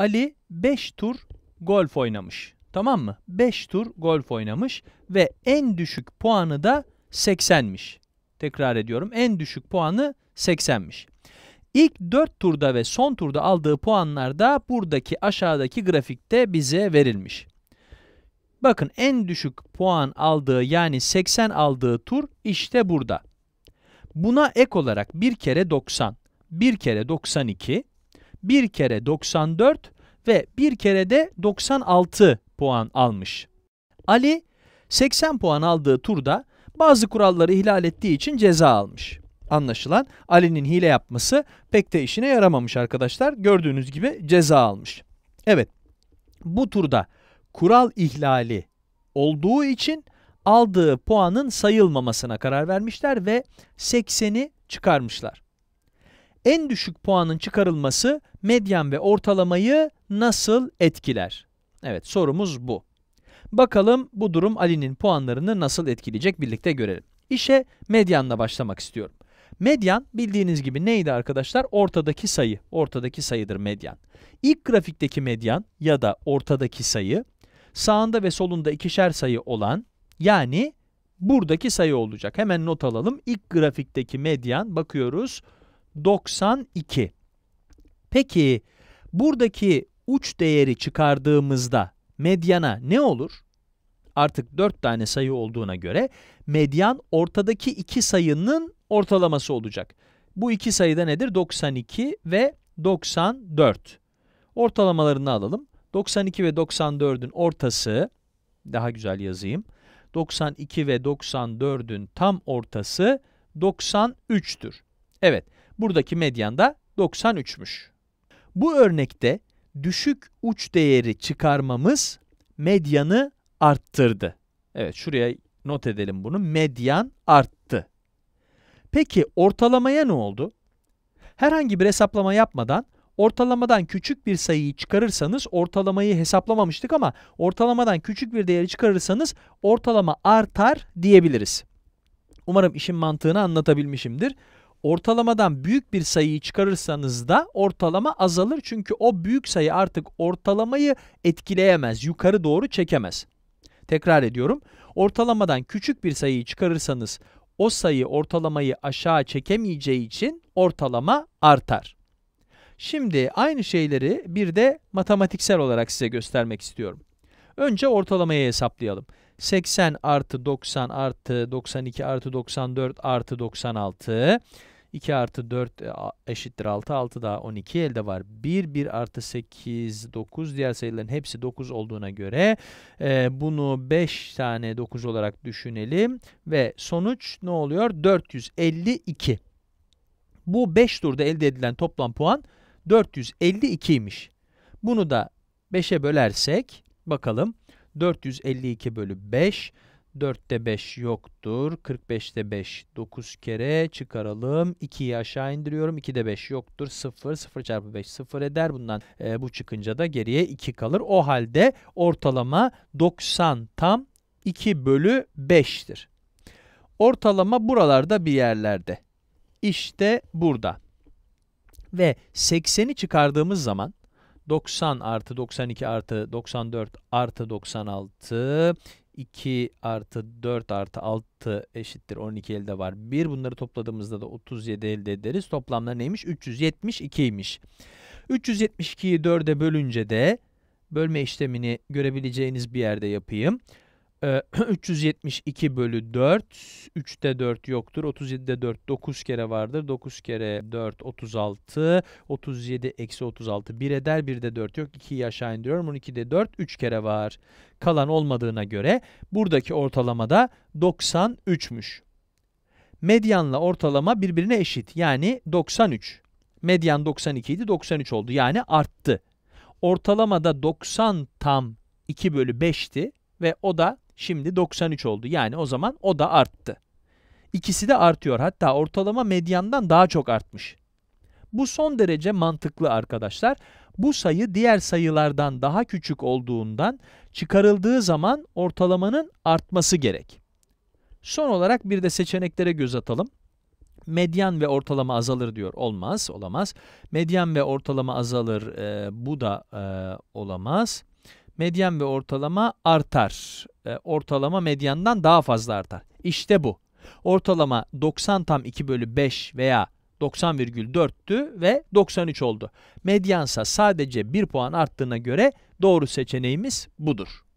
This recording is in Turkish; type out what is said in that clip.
Ali 5 tur golf oynamış. Tamam mı? 5 tur golf oynamış ve en düşük puanı da 80'miş. Tekrar ediyorum. En düşük puanı 80'miş. İlk 4 turda ve son turda aldığı puanlar da buradaki aşağıdaki grafikte bize verilmiş. Bakın en düşük puan aldığı yani 80 aldığı tur işte burada. Buna ek olarak bir kere 90, bir kere 92, 1 kere 94 ve 1 kere de 96 puan almış. Ali 80 puan aldığı turda bazı kuralları ihlal ettiği için ceza almış. Anlaşılan Ali'nin hile yapması pek de işine yaramamış arkadaşlar. Gördüğünüz gibi ceza almış. Evet bu turda kural ihlali olduğu için aldığı puanın sayılmamasına karar vermişler ve 80'i çıkarmışlar en düşük puanın çıkarılması medyan ve ortalamayı nasıl etkiler? Evet sorumuz bu. Bakalım bu durum Ali'nin puanlarını nasıl etkileyecek birlikte görelim. İşe medyanla başlamak istiyorum. Medyan bildiğiniz gibi neydi arkadaşlar? Ortadaki sayı. Ortadaki sayıdır medyan. İlk grafikteki medyan ya da ortadaki sayı sağında ve solunda ikişer sayı olan yani buradaki sayı olacak. Hemen not alalım. İlk grafikteki medyan bakıyoruz 92. Peki buradaki uç değeri çıkardığımızda medyana ne olur? Artık 4 tane sayı olduğuna göre medyan ortadaki iki sayının ortalaması olacak. Bu iki sayıda nedir? 92 ve 94. Ortalamalarını alalım. 92 ve 94'ün ortası, daha güzel yazayım. 92 ve 94'ün tam ortası 93'tür. Evet, Buradaki medyan da 93'müş. Bu örnekte düşük uç değeri çıkarmamız medyanı arttırdı. Evet şuraya not edelim bunu. Medyan arttı. Peki ortalamaya ne oldu? Herhangi bir hesaplama yapmadan ortalamadan küçük bir sayıyı çıkarırsanız ortalamayı hesaplamamıştık ama ortalamadan küçük bir değeri çıkarırsanız ortalama artar diyebiliriz. Umarım işin mantığını anlatabilmişimdir ortalamadan büyük bir sayıyı çıkarırsanız da ortalama azalır. Çünkü o büyük sayı artık ortalamayı etkileyemez, yukarı doğru çekemez. Tekrar ediyorum. Ortalamadan küçük bir sayıyı çıkarırsanız o sayı ortalamayı aşağı çekemeyeceği için ortalama artar. Şimdi aynı şeyleri bir de matematiksel olarak size göstermek istiyorum. Önce ortalamayı hesaplayalım. 80 artı 90 artı 92 artı 94 artı 96. 2 artı 4 e, eşittir 6. 6 daha 12 elde var. 1, 1 artı 8, 9. Diğer sayıların hepsi 9 olduğuna göre e, bunu 5 tane 9 olarak düşünelim. Ve sonuç ne oluyor? 452. Bu 5 turda elde edilen toplam puan 452'ymiş. Bunu da 5'e bölersek bakalım 452 bölü 5. 4'te 5 yoktur. 45'te 5 9 kere çıkaralım. 2'yi aşağı indiriyorum. 2'de 5 yoktur. 0. 0 çarpı 5 0 eder. Bundan e, bu çıkınca da geriye 2 kalır. O halde ortalama 90 tam 2 bölü 5'tir. Ortalama buralarda bir yerlerde. İşte burada. Ve 80'i çıkardığımız zaman 90 artı 92 artı 94 artı 96 2 artı 4 artı 6 eşittir 12 elde var. 1 bunları topladığımızda da 37 elde ederiz. Toplamları neymiş? 372'ymiş. 372'yi 4'e bölünce de bölme işlemini görebileceğiniz bir yerde yapayım. 372 ee, bölü 4. 3'te 4 yoktur. 37'de 4 9 kere vardır. 9 kere 4 36. 37 eksi 36 1 eder. 1'de 4 yok. 2 aşağı indiriyorum. 12'de 4 3 kere var. Kalan olmadığına göre buradaki ortalama da 93'müş. Medyanla ortalama birbirine eşit. Yani 93. Medyan 92 idi. 93 oldu. Yani arttı. Ortalama da 90 tam 2 bölü 5'ti ve o da Şimdi 93 oldu. Yani o zaman o da arttı. İkisi de artıyor. Hatta ortalama medyandan daha çok artmış. Bu son derece mantıklı arkadaşlar. Bu sayı diğer sayılardan daha küçük olduğundan çıkarıldığı zaman ortalamanın artması gerek. Son olarak bir de seçeneklere göz atalım. Medyan ve ortalama azalır diyor. Olmaz, olamaz. Medyan ve ortalama azalır. E, bu da e, olamaz medyan ve ortalama artar. E, ortalama medyandan daha fazla artar. İşte bu. Ortalama 90 tam 2 bölü 5 veya 90,4'tü ve 93 oldu. Medyansa sadece 1 puan arttığına göre doğru seçeneğimiz budur.